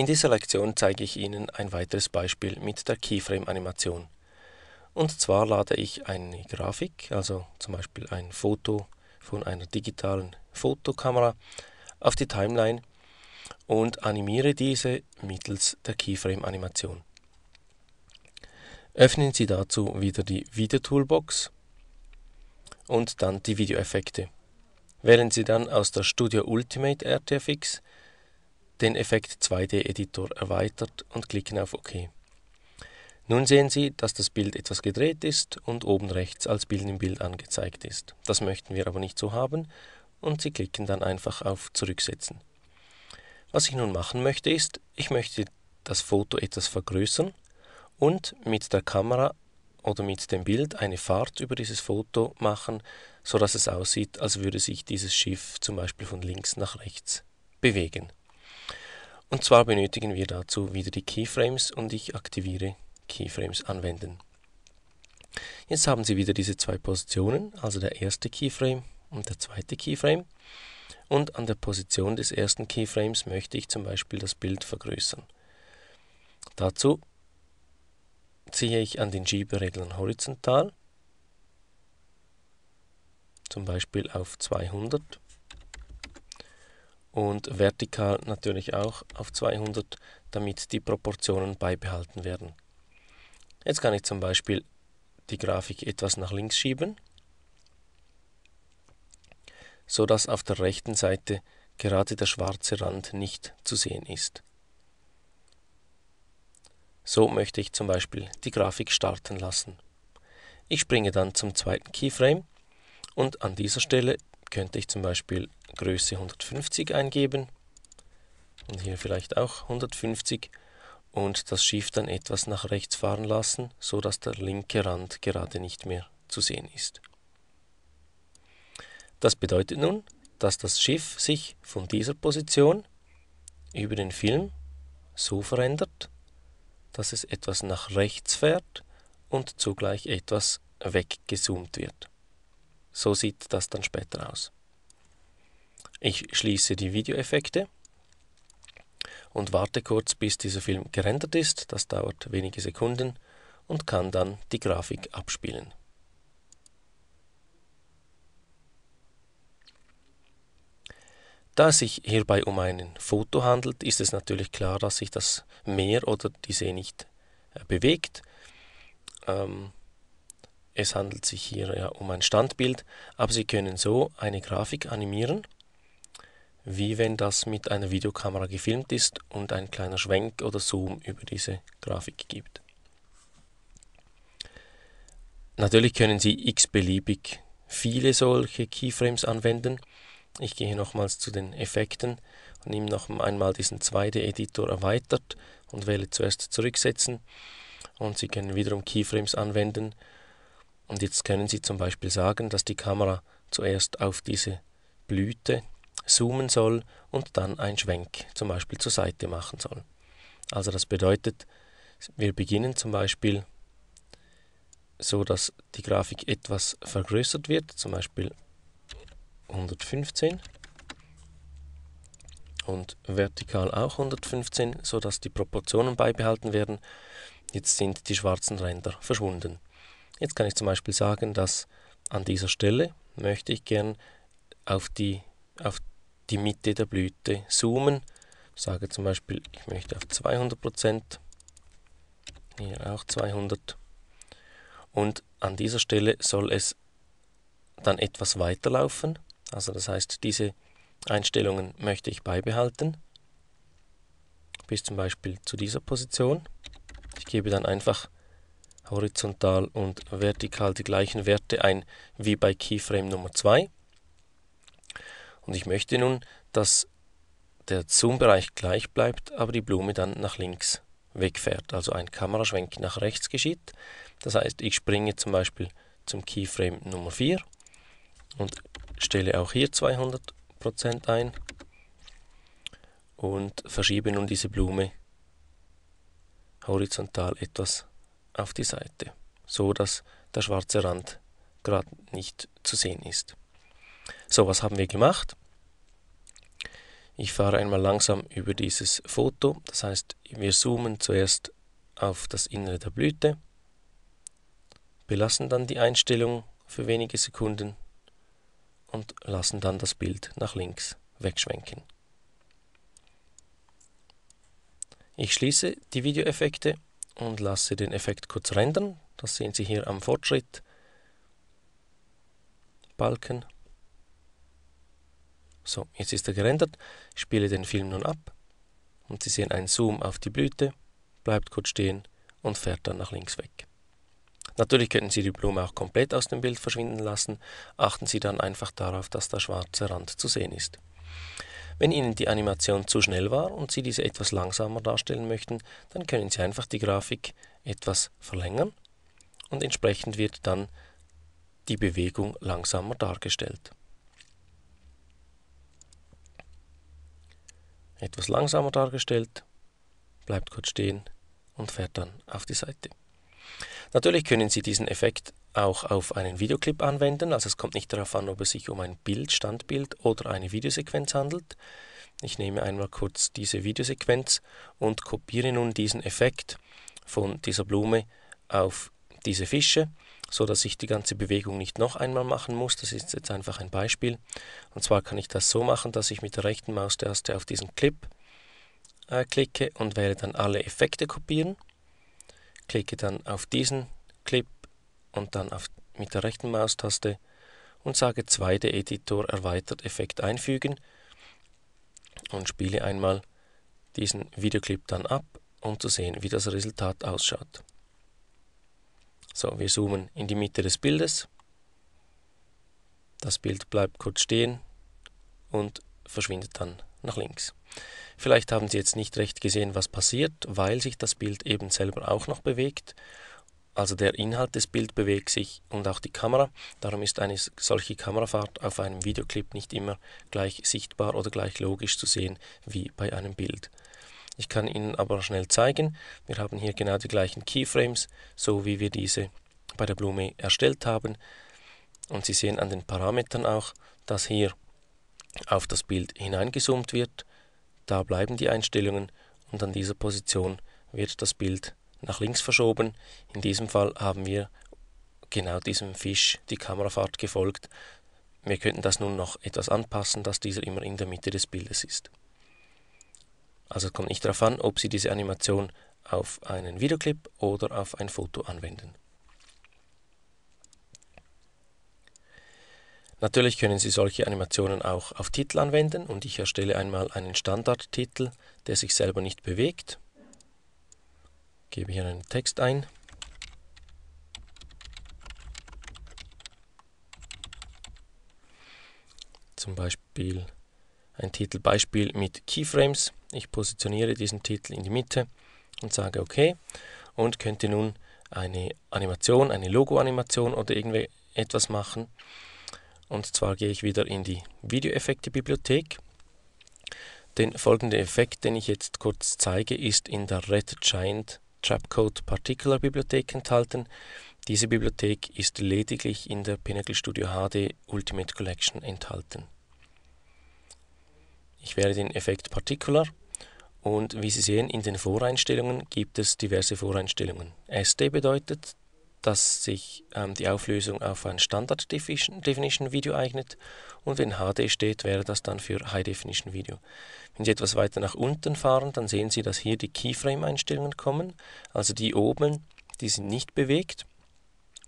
In dieser Lektion zeige ich Ihnen ein weiteres Beispiel mit der Keyframe-Animation. Und zwar lade ich eine Grafik, also zum Beispiel ein Foto von einer digitalen Fotokamera, auf die Timeline und animiere diese mittels der Keyframe-Animation. Öffnen Sie dazu wieder die Video-Toolbox und dann die Videoeffekte. Wählen Sie dann aus der Studio Ultimate RTFX den Effekt 2D-Editor erweitert und klicken auf OK. Nun sehen Sie, dass das Bild etwas gedreht ist und oben rechts als Bild im Bild angezeigt ist. Das möchten wir aber nicht so haben und Sie klicken dann einfach auf Zurücksetzen. Was ich nun machen möchte ist, ich möchte das Foto etwas vergrößern und mit der Kamera oder mit dem Bild eine Fahrt über dieses Foto machen, sodass es aussieht, als würde sich dieses Schiff zum Beispiel von links nach rechts bewegen. Und zwar benötigen wir dazu wieder die Keyframes und ich aktiviere Keyframes anwenden. Jetzt haben Sie wieder diese zwei Positionen, also der erste Keyframe und der zweite Keyframe. Und an der Position des ersten Keyframes möchte ich zum Beispiel das Bild vergrößern. Dazu ziehe ich an den Schiebereglern horizontal, zum Beispiel auf 200 und vertikal natürlich auch auf 200, damit die Proportionen beibehalten werden. Jetzt kann ich zum Beispiel die Grafik etwas nach links schieben, so dass auf der rechten Seite gerade der schwarze Rand nicht zu sehen ist. So möchte ich zum Beispiel die Grafik starten lassen. Ich springe dann zum zweiten Keyframe und an dieser Stelle könnte ich zum Beispiel Größe 150 eingeben und hier vielleicht auch 150 und das Schiff dann etwas nach rechts fahren lassen, so dass der linke Rand gerade nicht mehr zu sehen ist. Das bedeutet nun, dass das Schiff sich von dieser Position über den Film so verändert, dass es etwas nach rechts fährt und zugleich etwas weggezoomt wird. So sieht das dann später aus. Ich schließe die Videoeffekte und warte kurz, bis dieser Film gerendert ist, das dauert wenige Sekunden, und kann dann die Grafik abspielen. Da es sich hierbei um ein Foto handelt, ist es natürlich klar, dass sich das Meer oder die See nicht äh, bewegt. Ähm, es handelt sich hier ja um ein Standbild, aber Sie können so eine Grafik animieren wie wenn das mit einer Videokamera gefilmt ist und ein kleiner Schwenk oder Zoom über diese Grafik gibt. Natürlich können Sie x-beliebig viele solche Keyframes anwenden. Ich gehe nochmals zu den Effekten und nehme noch einmal diesen 2D-Editor erweitert und wähle zuerst zurücksetzen. Und Sie können wiederum Keyframes anwenden. Und jetzt können Sie zum Beispiel sagen, dass die Kamera zuerst auf diese Blüte zoomen soll und dann einen Schwenk zum Beispiel zur Seite machen soll. Also das bedeutet, wir beginnen zum Beispiel so, dass die Grafik etwas vergrößert wird, zum Beispiel 115 und vertikal auch 115, sodass die Proportionen beibehalten werden. Jetzt sind die schwarzen Ränder verschwunden. Jetzt kann ich zum Beispiel sagen, dass an dieser Stelle möchte ich gern auf, die, auf die Mitte der Blüte zoomen. Ich sage zum Beispiel, ich möchte auf 200%, hier auch 200 und an dieser Stelle soll es dann etwas weiterlaufen. Also das heißt, diese Einstellungen möchte ich beibehalten bis zum Beispiel zu dieser Position. Ich gebe dann einfach horizontal und vertikal die gleichen Werte ein wie bei Keyframe Nummer 2. Und ich möchte nun, dass der Zoom-Bereich gleich bleibt, aber die Blume dann nach links wegfährt. Also ein Kameraschwenk nach rechts geschieht. Das heißt, ich springe zum Beispiel zum Keyframe Nummer 4 und stelle auch hier 200% ein und verschiebe nun diese Blume horizontal etwas auf die Seite, so dass der schwarze Rand gerade nicht zu sehen ist. So, was haben wir gemacht? Ich fahre einmal langsam über dieses Foto, das heißt wir zoomen zuerst auf das Innere der Blüte, belassen dann die Einstellung für wenige Sekunden und lassen dann das Bild nach links wegschwenken. Ich schließe die Videoeffekte und lasse den Effekt kurz rendern. Das sehen Sie hier am Fortschritt. Balken. So, jetzt ist er gerendert. Ich spiele den Film nun ab und Sie sehen einen Zoom auf die Blüte, bleibt kurz stehen und fährt dann nach links weg. Natürlich könnten Sie die Blume auch komplett aus dem Bild verschwinden lassen, achten Sie dann einfach darauf, dass der schwarze Rand zu sehen ist. Wenn Ihnen die Animation zu schnell war und Sie diese etwas langsamer darstellen möchten, dann können Sie einfach die Grafik etwas verlängern und entsprechend wird dann die Bewegung langsamer dargestellt. etwas langsamer dargestellt, bleibt kurz stehen und fährt dann auf die Seite. Natürlich können Sie diesen Effekt auch auf einen Videoclip anwenden, also es kommt nicht darauf an, ob es sich um ein Bild, Standbild oder eine Videosequenz handelt. Ich nehme einmal kurz diese Videosequenz und kopiere nun diesen Effekt von dieser Blume auf diese Fische so dass ich die ganze Bewegung nicht noch einmal machen muss. Das ist jetzt einfach ein Beispiel. Und zwar kann ich das so machen, dass ich mit der rechten Maustaste auf diesen Clip äh, klicke und wähle dann alle Effekte kopieren. Klicke dann auf diesen Clip und dann auf, mit der rechten Maustaste und sage zweite Editor erweitert Effekt einfügen und spiele einmal diesen Videoclip dann ab, um zu sehen, wie das Resultat ausschaut. So, wir zoomen in die Mitte des Bildes. Das Bild bleibt kurz stehen und verschwindet dann nach links. Vielleicht haben Sie jetzt nicht recht gesehen, was passiert, weil sich das Bild eben selber auch noch bewegt. Also der Inhalt des Bildes bewegt sich und auch die Kamera. Darum ist eine solche Kamerafahrt auf einem Videoclip nicht immer gleich sichtbar oder gleich logisch zu sehen wie bei einem Bild. Ich kann Ihnen aber schnell zeigen, wir haben hier genau die gleichen Keyframes, so wie wir diese bei der Blume erstellt haben. Und Sie sehen an den Parametern auch, dass hier auf das Bild hineingezoomt wird. Da bleiben die Einstellungen und an dieser Position wird das Bild nach links verschoben. In diesem Fall haben wir genau diesem Fisch die Kamerafahrt gefolgt. Wir könnten das nun noch etwas anpassen, dass dieser immer in der Mitte des Bildes ist. Also es kommt nicht darauf an, ob Sie diese Animation auf einen Videoclip oder auf ein Foto anwenden. Natürlich können Sie solche Animationen auch auf Titel anwenden und ich erstelle einmal einen Standardtitel, der sich selber nicht bewegt. Gebe hier einen Text ein. Zum Beispiel ein Titelbeispiel mit Keyframes. Ich positioniere diesen Titel in die Mitte und sage OK und könnte nun eine Animation, eine Logo-Animation oder irgendetwas machen. Und zwar gehe ich wieder in die Videoeffekte-Bibliothek. Den folgenden Effekt, den ich jetzt kurz zeige, ist in der Red Giant Trapcode Particular Bibliothek enthalten. Diese Bibliothek ist lediglich in der Pinnacle Studio HD Ultimate Collection enthalten. Ich wähle den Effekt Particular und wie Sie sehen, in den Voreinstellungen gibt es diverse Voreinstellungen. SD bedeutet, dass sich ähm, die Auflösung auf ein Standard Definition Video eignet und wenn HD steht, wäre das dann für High Definition Video. Wenn Sie etwas weiter nach unten fahren, dann sehen Sie, dass hier die Keyframe-Einstellungen kommen, also die oben, die sind nicht bewegt,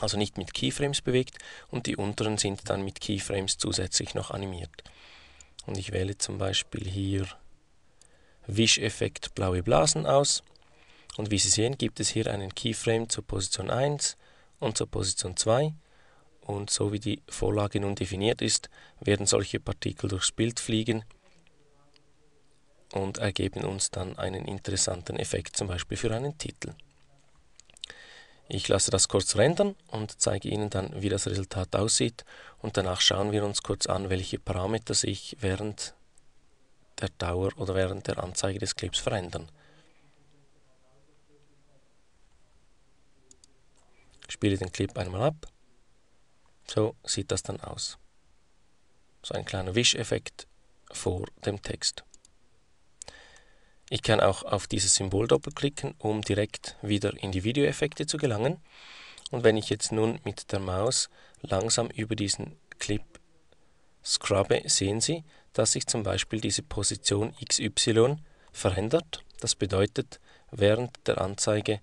also nicht mit Keyframes bewegt und die unteren sind dann mit Keyframes zusätzlich noch animiert. Und ich wähle zum Beispiel hier Wischeffekt blaue Blasen aus. Und wie Sie sehen, gibt es hier einen Keyframe zur Position 1 und zur Position 2. Und so wie die Vorlage nun definiert ist, werden solche Partikel durchs Bild fliegen und ergeben uns dann einen interessanten Effekt, zum Beispiel für einen Titel. Ich lasse das kurz rendern und zeige Ihnen dann, wie das Resultat aussieht und danach schauen wir uns kurz an, welche Parameter sich während der Dauer oder während der Anzeige des Clips verändern. Ich spiele den Clip einmal ab. So sieht das dann aus. So ein kleiner Wischeffekt vor dem Text. Ich kann auch auf dieses Symbol doppelklicken, um direkt wieder in die Videoeffekte zu gelangen. Und wenn ich jetzt nun mit der Maus langsam über diesen Clip scrubbe, sehen Sie, dass sich zum Beispiel diese Position XY verändert. Das bedeutet, während der Anzeige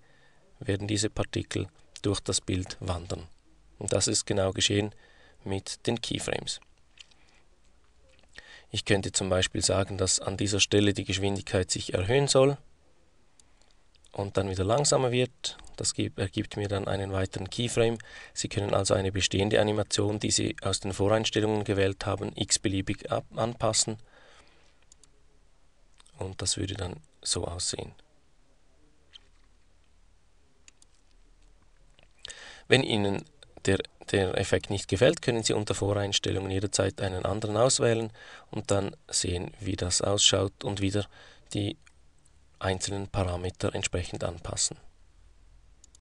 werden diese Partikel durch das Bild wandern. Und das ist genau geschehen mit den Keyframes. Ich könnte zum Beispiel sagen, dass an dieser Stelle die Geschwindigkeit sich erhöhen soll und dann wieder langsamer wird. Das ergibt mir dann einen weiteren Keyframe. Sie können also eine bestehende Animation, die Sie aus den Voreinstellungen gewählt haben, x-beliebig anpassen. Und das würde dann so aussehen. Wenn Ihnen der der Effekt nicht gefällt, können Sie unter Voreinstellungen jederzeit einen anderen auswählen und dann sehen, wie das ausschaut und wieder die einzelnen Parameter entsprechend anpassen.